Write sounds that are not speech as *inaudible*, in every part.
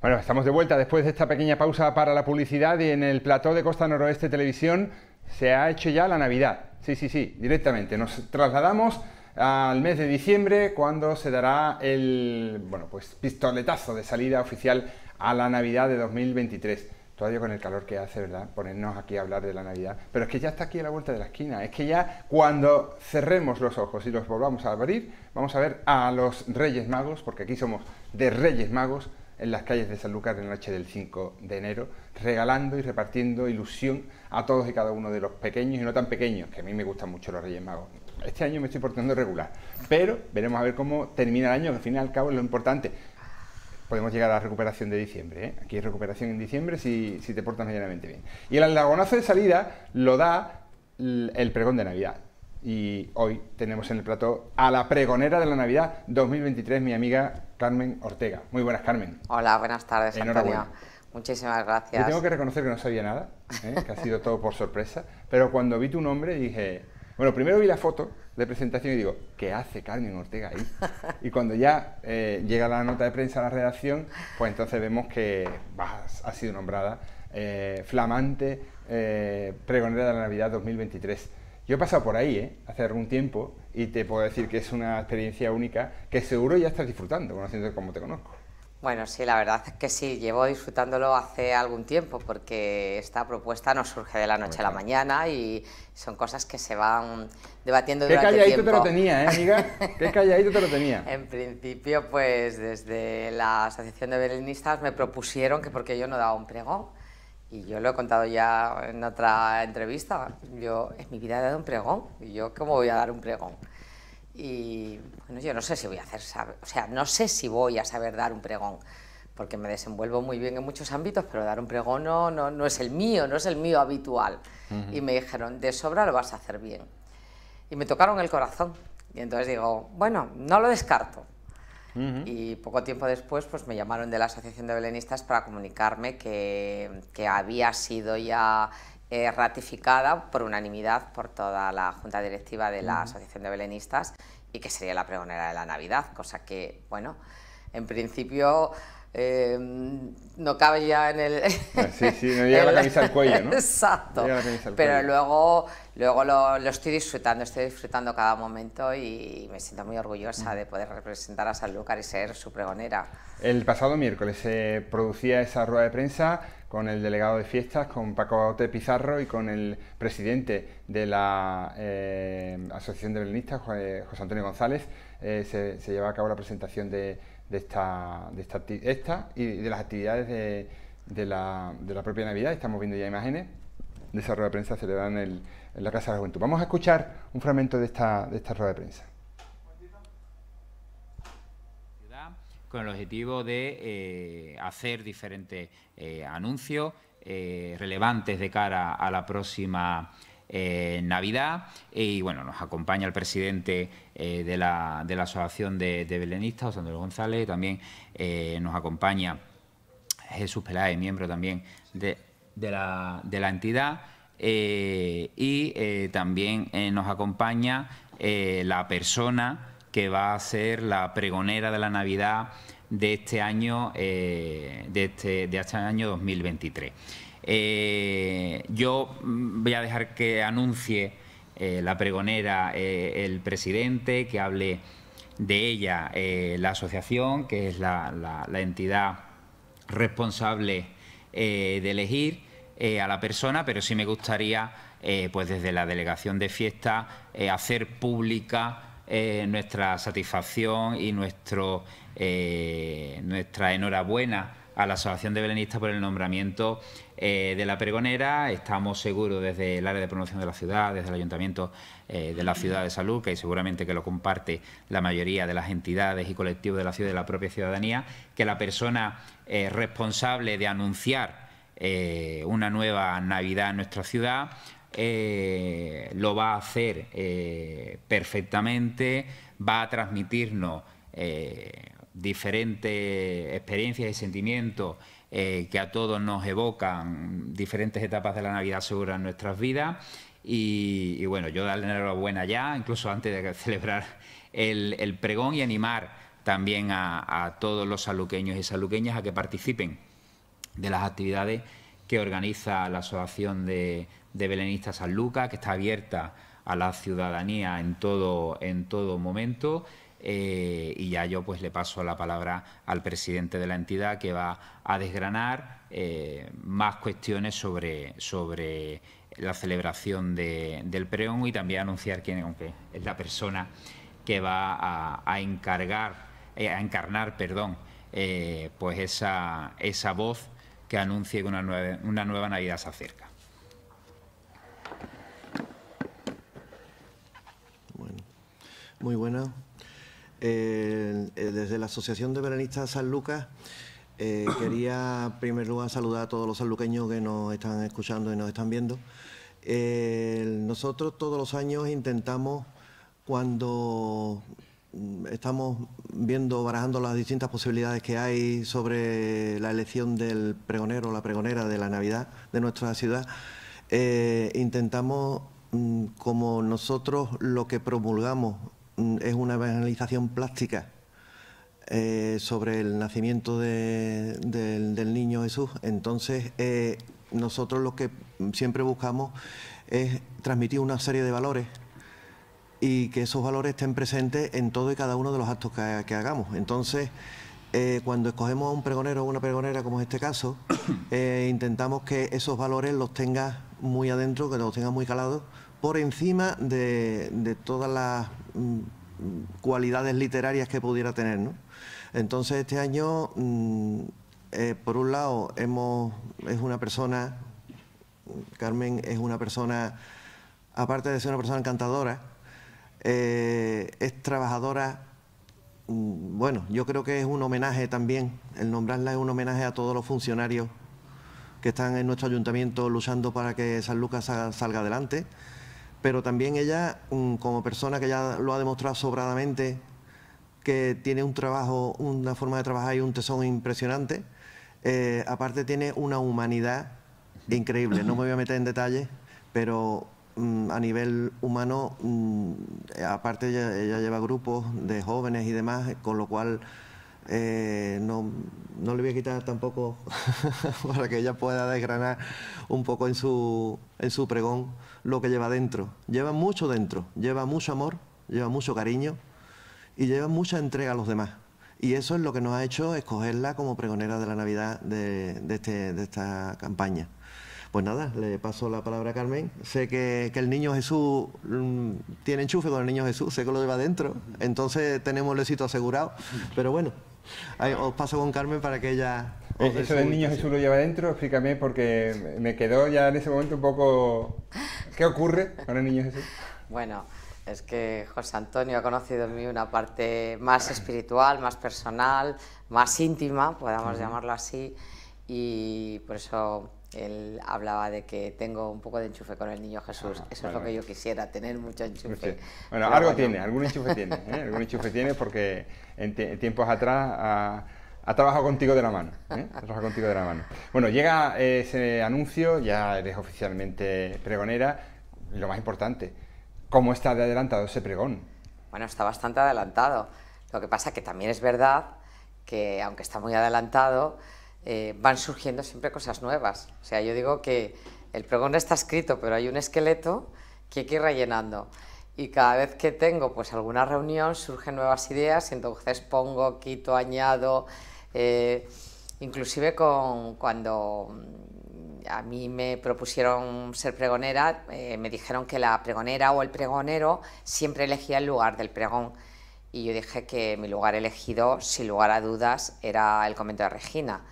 Bueno, estamos de vuelta después de esta pequeña pausa para la publicidad y en el plató de Costa Noroeste Televisión se ha hecho ya la Navidad. Sí, sí, sí, directamente. Nos trasladamos al mes de diciembre cuando se dará el bueno, pues pistoletazo de salida oficial a la Navidad de 2023 todavía con el calor que hace, ¿verdad? Ponernos aquí a hablar de la Navidad. Pero es que ya está aquí a la vuelta de la esquina. Es que ya cuando cerremos los ojos y los volvamos a abrir, vamos a ver a los Reyes Magos, porque aquí somos de Reyes Magos, en las calles de Sanlúcar en la noche del 5 de enero, regalando y repartiendo ilusión a todos y cada uno de los pequeños y no tan pequeños, que a mí me gustan mucho los Reyes Magos. Este año me estoy portando regular, pero veremos a ver cómo termina el año, que al fin y al cabo es lo importante. Podemos llegar a la recuperación de diciembre. ¿eh? Aquí hay recuperación en diciembre si, te portas medianamente bien. Y el andagonazo de salida lo da el pregón de Navidad. Y hoy tenemos en el plato a la pregonera de la Navidad 2023, mi amiga Carmen Ortega. Muy buenas, Carmen. Hola, buenas tardes, Antonio. Muchísimas gracias. tengo que reconocer que no sabía nada, ¿eh? que ha sido todo por sorpresa, pero cuando vi tu nombre dije, bueno, primero vi la foto de presentación y digo, ¿qué hace Carmen Ortega ahí? *laughs* Y cuando ya eh, llega la nota de prensa a la redacción, pues entonces vemos que ha sido nombrada eh, flamante pregonera de la Navidad 2023. Yo he pasado por ahí, ¿eh? Hace algún tiempo y te puedo decir que es una experiencia única que seguro ya estás disfrutando, conociendo cómo te conozco. Bueno, sí, la verdad es que sí, llevo disfrutándolo hace algún tiempo porque esta propuesta no surge de la noche a la mañana y son cosas que se van debatiendo Qué calladito te lo tenía, ¿eh, amiga? Qué *laughs* calladito te lo tenía. en principio, pues desde la Asociación de berlinistas me propusieron que porque yo no daba un pregón, y yo lo he contado ya en otra entrevista. Yo en mi vida he dado un pregón. ¿Y yo cómo voy a dar un pregón? Y bueno, yo no sé si voy a hacer, saber, o sea, no sé si voy a saber dar un pregón, porque me desenvuelvo muy bien en muchos ámbitos, pero dar un pregón no, no, es el mío, no es el mío habitual. Y me dijeron, de sobra lo vas a hacer bien. Y me tocaron el corazón. Y entonces digo, bueno, no lo descarto. Y poco tiempo después pues me llamaron de la Asociación de Belenistas para comunicarme que, había sido ya eh, ratificada por unanimidad por toda la Junta Directiva de la Asociación de Belenistas y que sería la pregonera de la Navidad, cosa que, bueno, en principio Em, no cabe ya en el... Ah, sí, sí, no llega *laughs* la camisa al cuello, ¿no? Exacto. Pero luego, luego lo, estoy disfrutando, estoy disfrutando cada momento y me siento muy orgullosa de poder representar a Sanlúcar y ser su pregonera. El pasado miércoles se producía esa rueda de prensa con el delegado de fiestas, con Paco Ote Pizarro y con el presidente de la eh, Asociación de Belenistas, José Antonio González. Eh, se, se lleva a cabo la presentación de de esta, de esta, y de las actividades de, la, propia Navidad. Estamos viendo ya imágenes de esa rueda de prensa celebrada en, el, la Casa de la Juventud. Vamos a escuchar un fragmento de esta, de esta rueda de prensa. Con el objetivo de eh, hacer diferentes eh, anuncios eh, relevantes de cara a la próxima eh, ...en Navidad. Y bueno, nos acompaña el presidente eh, de, la, Asociación de, Belenistas, Andrés González, también eh, nos acompaña Jesús Peláez, miembro también de, la, entidad. y también nos acompaña la persona que va a ser la pregonera de la Navidad de este año, de, este, de este año 2023. Eh, yo voy a dejar que anuncie eh, la pregonera eh, el presidente, que hable de ella la asociación, que es la, entidad responsable de elegir a la persona, pero sí me gustaría, pues desde la delegación de fiesta, hacer pública nuestra satisfacción y nuestro, nuestra enhorabuena a la Asociación de Belenistas por el nombramiento eh, de la pregonera. Estamos seguros desde el área de promoción de la ciudad, desde el Ayuntamiento eh, de la Ciudad de Salud, que seguramente que lo comparte la mayoría de las entidades y colectivos de la ciudad y de la propia ciudadanía, que la persona eh, responsable de anunciar una nueva Navidad en nuestra ciudad lo va a hacer perfectamente, va a transmitirnos diferentes experiencias y sentimientos eh, que a todos nos evocan diferentes etapas de la Navidad segura en nuestras vidas. Y, bueno, yo darle enhorabuena ya, incluso antes de *laughs* celebrar el, pregón y animar también a, todos los saluqueños y saluqueñas a que participen de las actividades que organiza la Asociación de, de Belenistas San Lucas, que está abierta a la ciudadanía en todo, en todo momento eh, y ya yo pues le paso la palabra al presidente de la entidad que va a desgranar eh, más cuestiones sobre, la celebración del preón y también anunciar quién es la persona que va a, encargar, eh, a encarnar, perdón, pues esa, voz que anuncie que una, nueva, una nueva Navidad se acerca. Muy buena. Eh, desde la Asociación de Veranistas San Lucas, eh, *coughs* quería en primer lugar saludar a todos los sanluqueños que nos están escuchando y nos están viendo. Eh, nosotros todos los años intentamos, cuando mm, estamos viendo, barajando las distintas posibilidades que hay sobre la elección del pregonero o la pregonera de la Navidad de nuestra ciudad, intentamos mm, como nosotros lo que promulgamos Mm, es una evangelización plástica eh, sobre el nacimiento del, niño Jesús. Entonces, eh, nosotros lo que siempre buscamos es transmitir una serie de valores y que esos valores estén presentes en todo y cada uno de los actos que, hagamos. Entonces, eh, cuando escogemos a un pregonero o una pregonera, como es este caso, *coughs* intentamos que esos valores los tenga muy adentro, que los tenga muy calados, por encima de, todas las mm, cualidades literarias que pudiera tener. Entonces este año, mm, eh, por un lado, es una persona, Carmen es una persona, aparte de ser una persona encantadora, eh, es trabajadora. Mm, bueno, yo creo que es un homenaje también, el nombrarla es un homenaje a todos los funcionarios que están en nuestro ayuntamiento luchando para que San Lucas salga adelante pero también ella, como persona que ya lo ha demostrado sobradamente, que tiene un trabajo, una forma de trabajar y un tesón impresionante, eh, aparte tiene una humanidad increíble. No me voy a meter en detalles, pero mm, a nivel humano, mm, aparte ella, lleva grupos de jóvenes y demás, con lo cual eh, no, no, le voy a quitar tampoco *laughs* para que ella pueda desgranar un poco en su, en su pregón lo que lleva dentro. Lleva mucho dentro, lleva mucho amor, lleva mucho cariño y lleva mucha entrega a los demás. Y eso es lo que nos ha hecho escogerla como pregonera de la Navidad de, este, de esta campaña. Pues nada, le paso la palabra a Carmen. Sé que, el niño Jesús mm, tiene enchufe con el niño Jesús, sé que lo lleva dentro, entonces tenemos el éxito asegurado. Pero bueno, os paso con Carmen para que ella eh, eso del niño Jesús lo lleva adentro, explícame, porque me quedó ya en ese momento un poco... ¿Qué ocurre con el niño Jesús? Bueno, es que José Antonio ha conocido en mí una parte más espiritual, más personal, más íntima, podamos llamarlo así, y por eso él hablaba de que tengo un poco de enchufe con el niño Jesús. Ah, eso es lo que yo quisiera, tener mucho enchufe. Bueno, algo tiene, algún enchufe tiene, ¿eh? algún enchufe tiene porque en, tiempos atrás... Ah, ha trabajado contigo de la mano. ¿eh? Ha contigo de la mano. Bueno, llega ese anuncio, ya eres oficialmente pregonera. lo más importante, ¿cómo está de adelantado ese pregón? Bueno, está bastante adelantado. Lo que pasa que también es verdad que, aunque está muy adelantado, eh, van surgiendo siempre cosas nuevas. O sea, yo digo que el pregón está escrito, pero hay un esqueleto que hay que ir rellenando y cada vez que tengo pues alguna reunión surgen nuevas ideas y entonces pongo, quito, añado, eh, inclusive con, cuando mm, a mí me propusieron ser pregonera, eh, me dijeron que la pregonera o el pregonero siempre elegía el lugar del pregón. Y yo dije que mi lugar elegido, sin lugar a dudas, era el convento de Regina.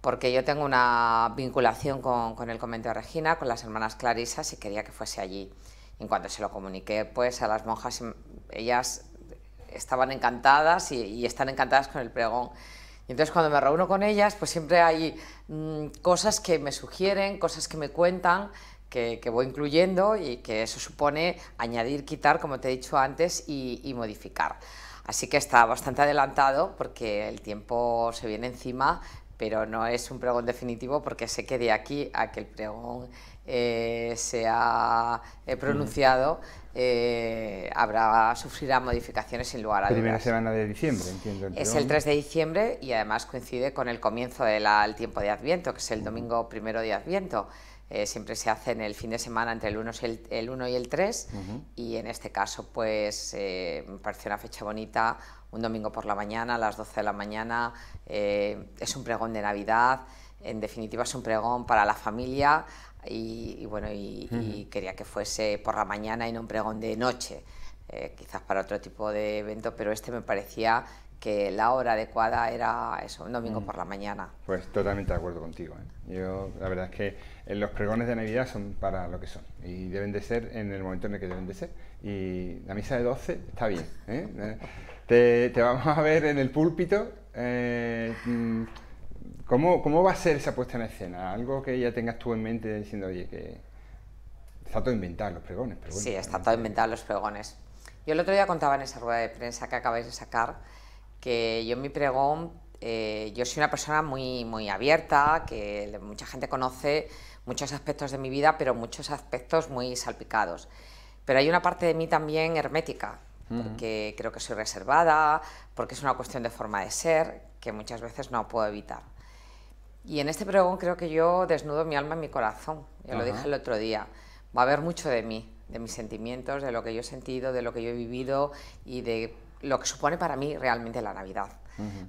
Porque yo tengo una vinculación con, el convento de Regina, con las hermanas Clarisas, y quería que fuese allí. en cuanto se lo comuniqué pues, a las monjas, mm, ellas estaban encantadas y, y están encantadas con el pregón. Y entonces cuando me reúno con ellas, pues siempre hay mm, cosas que me sugieren, cosas que me cuentan, que, voy incluyendo y que eso supone añadir, quitar, como te he dicho antes, y, y modificar. Así que está bastante adelantado porque el tiempo se viene encima pero no es un pregón definitivo porque sé que de aquí a que el pregón eh, sea eh, pronunciado eh, habrá, sufrirá modificaciones sin lugar a dudas. Primera semana de diciembre, entiendo. es el 3 de diciembre y además coincide con el comienzo del tiempo de Adviento, que es el domingo primero de Adviento. Eh, siempre se hace en el fin de semana entre el 1, el, el y el 3 y en este caso pues eh, me parece una fecha bonita, un domingo por la mañana a las 12 de la mañana, eh, es un pregón de Navidad, en definitiva es un pregón para la familia y, bueno, y, quería que fuese por la mañana y no un pregón de noche, quizás para otro tipo de evento, pero este me parecía que la hora adecuada era eso, un domingo por la mañana. Pues totalmente de acuerdo contigo. Yo la verdad es que los pregones de Navidad son para lo que son y deben de ser en el momento en el que deben de ser. Y la misa de 12 está bien. ¿eh? *laughs* Te, vamos a ver en el púlpito. Eh, mm, ¿cómo, ¿Cómo va a ser esa puesta en escena? Algo que ya tengas tú en mente diciendo, oye, que está todo inventado los pregones. sí, está todo inventado los pregones. Yo el otro día contaba en esa rueda de prensa que acabáis de sacar que yo en mi pregón eh, yo soy una persona muy, muy abierta, que mucha gente conoce muchos aspectos de mi vida, pero muchos aspectos muy salpicados. Pero hay una parte de mí también hermética, porque creo que soy reservada, porque es una cuestión de forma de ser que muchas veces no puedo evitar. Y en este pregón creo que yo desnudo mi alma y mi corazón, ya lo dije el otro día, va a haber mucho de mí, de mis sentimientos, de lo que yo he sentido, de lo que yo he vivido y de lo que supone para mí realmente la Navidad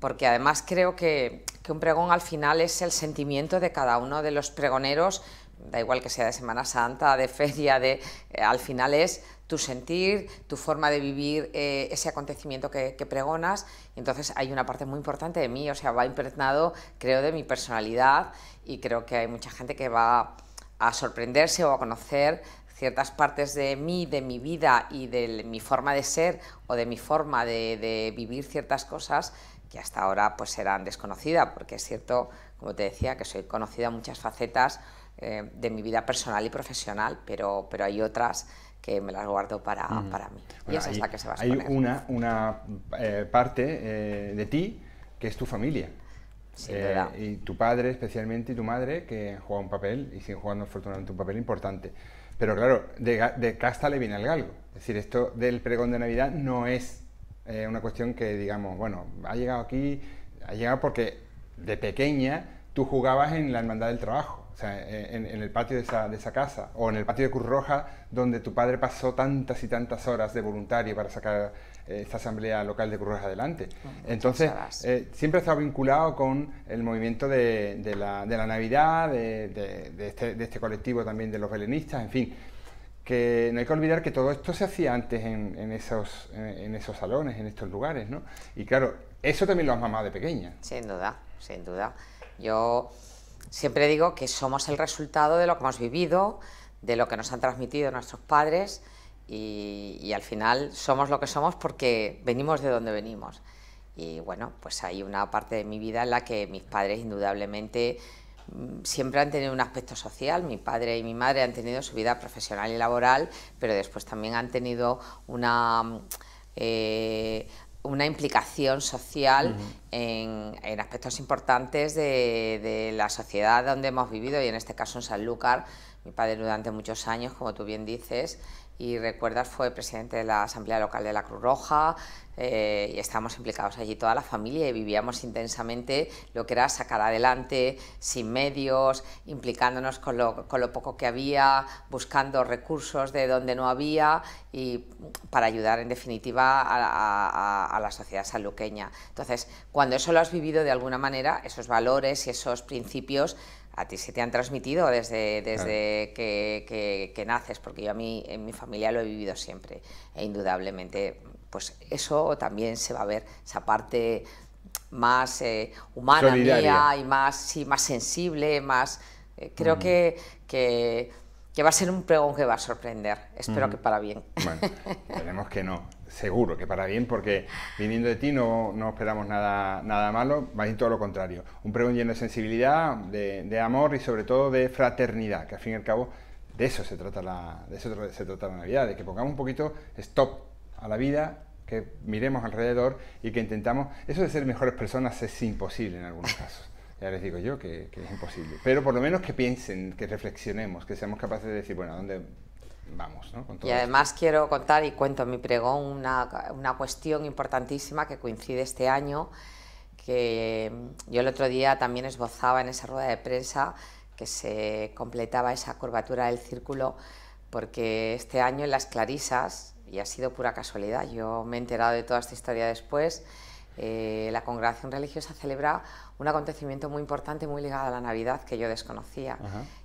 porque además creo que, un pregón al final es el sentimiento de cada uno de los pregoneros, da igual que sea de Semana Santa, de feria, de, eh, al final es tu sentir, tu forma de vivir eh, ese acontecimiento que, que, pregonas. Entonces hay una parte muy importante de mí, o sea, va impregnado, creo, de mi personalidad y creo que hay mucha gente que va a sorprenderse o a conocer ciertas partes de mí, de mi vida y de mi forma de ser o de mi forma de, vivir ciertas cosas que hasta ahora pues eran desconocidas, porque es cierto, como te decía, que soy conocida en muchas facetas eh, de mi vida personal y profesional, pero, pero hay otras que me las guardo para, mí. y es que se va a Hay una, una eh, parte eh, de ti que es tu familia. y tu padre especialmente y tu madre que juega un papel y siguen jugando afortunadamente un papel importante. Pero claro, de, casta le viene el galgo. Es decir, esto del pregón de Navidad no es eh, una cuestión que digamos, bueno, ha llegado aquí, ha llegado porque de pequeña tú jugabas en la hermandad del trabajo e-, en, el patio de esa, casa o en el patio de Cruz Roja, donde tu padre pasó tantas y tantas horas de voluntario para sacar eh, esta asamblea local de Cruz Roja adelante. Entonces, eh, siempre ha estado vinculado con el movimiento de, la, Navidad, este, de, este, colectivo también de los belenistas, en fin. Que no hay que olvidar que todo esto se hacía antes en, esos, en, en esos salones, en estos lugares, ¿no? Y claro, eso también lo has mamado de pequeña. Sin duda, sin duda. Yo Siempre digo que somos el resultado de lo que hemos vivido, de lo que nos han transmitido nuestros padres y, al final somos lo que somos porque venimos de donde venimos. Y bueno, pues hay una parte de mi vida en la que mis padres indudablemente mm, siempre han tenido un aspecto social. Mi padre y mi madre han tenido su vida profesional y laboral, pero después también han tenido una... Mm, eh, una implicación social en, aspectos importantes de, de, la sociedad donde hemos vivido y en este caso en Sanlúcar. Mi padre durante muchos años, como tú bien dices, y recuerdas fue presidente de la Asamblea Local de la Cruz Roja eh, y estábamos implicados allí toda la familia y vivíamos intensamente lo que era sacar adelante, sin medios, implicándonos con lo, poco que había, buscando recursos de donde no había y para ayudar en definitiva a, la sociedad sanluqueña. Entonces, cuando eso lo has vivido de alguna manera, esos valores y esos principios a ti se te han transmitido desde, desde que, naces, porque yo a mí en mi familia lo he vivido siempre, e indudablemente, pues eso también se va a ver, esa parte más eh, humana mía y más, sí, más sensible, más... Eh, creo que, va a ser un pregón que va a sorprender, espero que para bien. Bueno, *laughs* esperemos que no seguro que para bien, porque viniendo de ti no, no esperamos nada, nada malo, a ir todo lo contrario. Un pregón lleno de sensibilidad, de, de, amor y sobre todo de fraternidad, que al fin y al cabo de eso se trata la, de eso se trata la Navidad, de que pongamos un poquito stop a la vida, que miremos alrededor y que intentamos... Eso de ser mejores personas es imposible en algunos casos. Ya les digo yo que, que es imposible. Pero por lo menos que piensen, que reflexionemos, que seamos capaces de decir, bueno, ¿a dónde vamos. y además quiero contar y cuento mi pregón una, una cuestión importantísima que coincide este año, que yo el otro día también esbozaba en esa rueda de prensa que se completaba esa curvatura del círculo, porque este año en las Clarisas, y ha sido pura casualidad, yo me he enterado de toda esta historia después, eh, la congregación religiosa celebra un acontecimiento muy importante, muy ligado a la Navidad, que yo desconocía.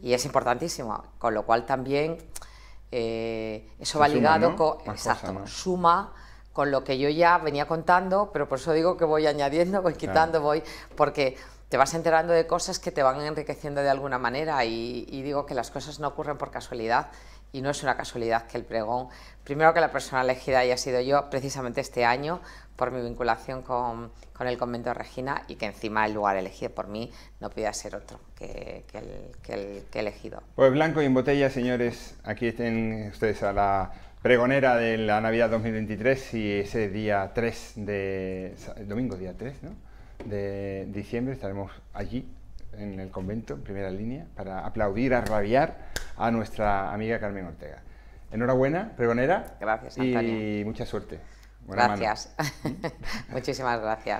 Y es importantísimo, con lo cual también eh, eso va ligado con, exacto, suma con lo que yo ya venía contando, pero por eso digo que voy añadiendo, voy quitando, voy, porque te vas enterando de cosas que te van enriqueciendo de alguna manera y digo que las cosas no ocurren por casualidad y no es una casualidad que el pregón, primero que la persona elegida haya sido yo precisamente este año por mi vinculación con, con el convento de Regina y que encima el lugar elegido por mí no podía ser otro que, el, que, el, elegido. Pues blanco y en botella, señores, aquí estén ustedes a la pregonera de la Navidad 2023 y ese día 3 de... domingo día 3, ¿no? de diciembre estaremos allí en el convento, en primera línea, para aplaudir a rabiar a nuestra amiga Carmen Ortega. Enhorabuena, pregonera. Gracias, Y mucha suerte. gracias. *laughs* Muchísimas gracias.